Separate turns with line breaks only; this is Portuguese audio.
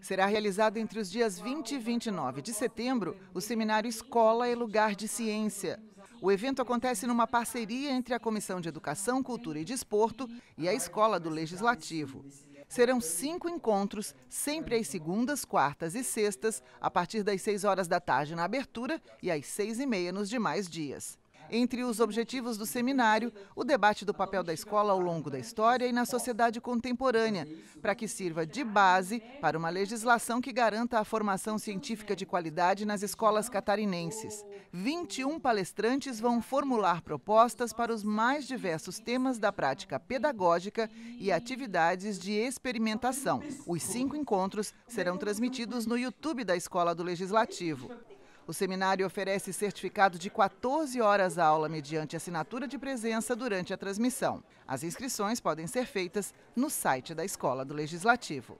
Será realizado entre os dias 20 e 29 de setembro o seminário Escola é Lugar de Ciência. O evento acontece numa parceria entre a Comissão de Educação, Cultura e Desporto e a Escola do Legislativo. Serão cinco encontros, sempre às segundas, quartas e sextas, a partir das 6 horas da tarde na abertura e às seis e meia nos demais dias. Entre os objetivos do seminário, o debate do papel da escola ao longo da história e na sociedade contemporânea, para que sirva de base para uma legislação que garanta a formação científica de qualidade nas escolas catarinenses. 21 palestrantes vão formular propostas para os mais diversos temas da prática pedagógica e atividades de experimentação. Os cinco encontros serão transmitidos no YouTube da Escola do Legislativo. O seminário oferece certificado de 14 horas aula mediante assinatura de presença durante a transmissão. As inscrições podem ser feitas no site da Escola do Legislativo.